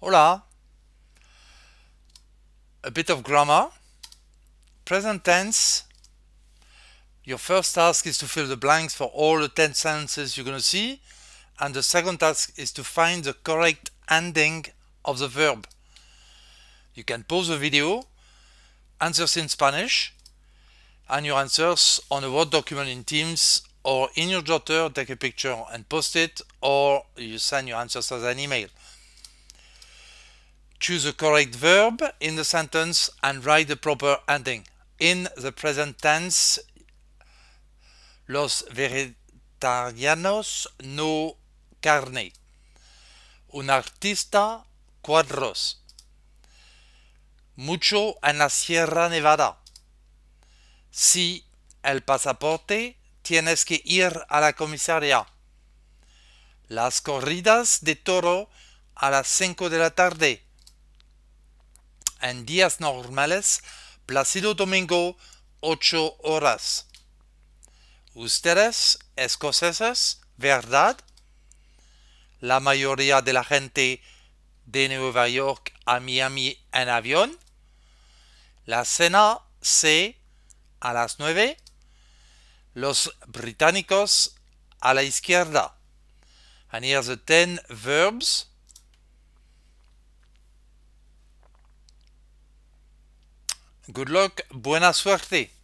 Hola. A bit of grammar. Present tense. Your first task is to fill the blanks for all the 10 sentences you're going to see. And the second task is to find the correct ending of the verb. You can pause the video, answers in Spanish, and your answers on a Word document in Teams or in your jotter, take a picture and post it, or you send your answers as an email. choose the correct verb in the sentence and write the proper ending. In the present tense, los vegetarianos no carne. Un artista cuadros. Mucho en la Sierra Nevada. Si el pasaporte, tienes que ir a la comisaría. Las corridas de toro a las 5 de la tarde. en días normales, Placido Domingo, 8 horas. ¿Ustedes escoceses, verdad? La mayoría de la gente de Nueva York a Miami en avión. La cena C a las 9. Los británicos a la izquierda. And here's 10 verbs Good luck, buena suerte.